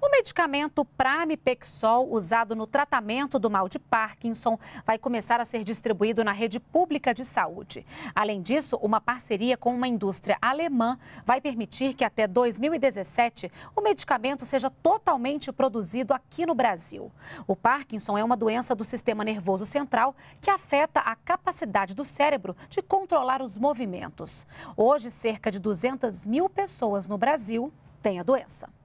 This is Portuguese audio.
O medicamento Pramipexol, usado no tratamento do mal de Parkinson, vai começar a ser distribuído na rede pública de saúde. Além disso, uma parceria com uma indústria alemã vai permitir que até 2017 o medicamento seja totalmente produzido aqui no Brasil. O Parkinson é uma doença do sistema nervoso central que afeta a capacidade do cérebro de controlar os movimentos. Hoje, cerca de 200 mil pessoas no Brasil têm a doença.